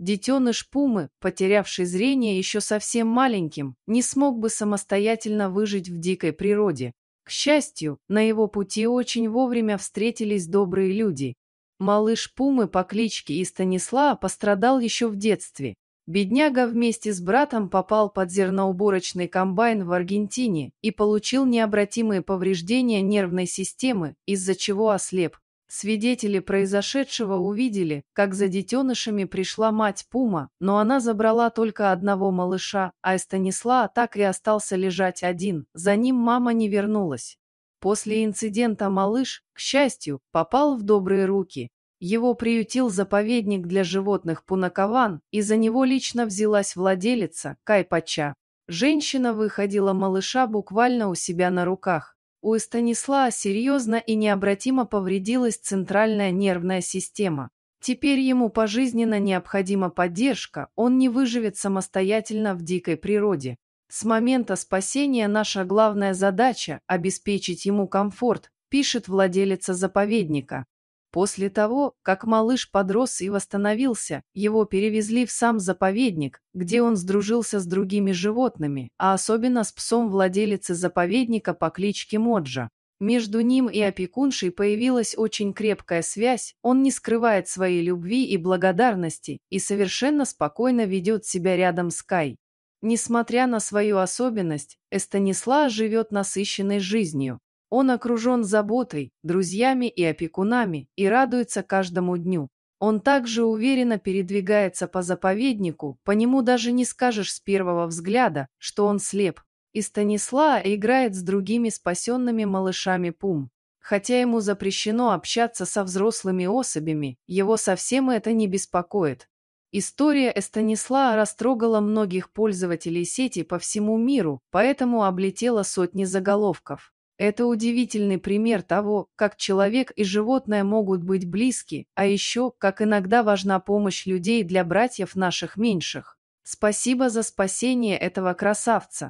Детеныш Пумы, потерявший зрение еще совсем маленьким, не смог бы самостоятельно выжить в дикой природе. К счастью, на его пути очень вовремя встретились добрые люди. Малыш Пумы по кличке Истанисла пострадал еще в детстве. Бедняга вместе с братом попал под зерноуборочный комбайн в Аргентине и получил необратимые повреждения нервной системы, из-за чего ослеп. Свидетели произошедшего увидели, как за детенышами пришла мать Пума, но она забрала только одного малыша, а Станисла так и остался лежать один, за ним мама не вернулась. После инцидента малыш, к счастью, попал в добрые руки. Его приютил заповедник для животных Пунакован, и за него лично взялась владелица, Кайпача. Женщина выходила малыша буквально у себя на руках. У Станислава серьезно и необратимо повредилась центральная нервная система. Теперь ему пожизненно необходима поддержка, он не выживет самостоятельно в дикой природе. С момента спасения наша главная задача – обеспечить ему комфорт, пишет владелица заповедника. После того, как малыш подрос и восстановился, его перевезли в сам заповедник, где он сдружился с другими животными, а особенно с псом владелицы заповедника по кличке Моджа. Между ним и опекуншей появилась очень крепкая связь, он не скрывает своей любви и благодарности и совершенно спокойно ведет себя рядом с Кай. Несмотря на свою особенность, Эстанисла живет насыщенной жизнью. Он окружен заботой, друзьями и опекунами и радуется каждому дню. Он также уверенно передвигается по заповеднику, по нему даже не скажешь с первого взгляда, что он слеп. И Станислава играет с другими спасенными малышами Пум. Хотя ему запрещено общаться со взрослыми особями, его совсем это не беспокоит. История Эстанисла растрогала многих пользователей сети по всему миру, поэтому облетела сотни заголовков. Это удивительный пример того, как человек и животное могут быть близки, а еще, как иногда важна помощь людей для братьев наших меньших. Спасибо за спасение этого красавца.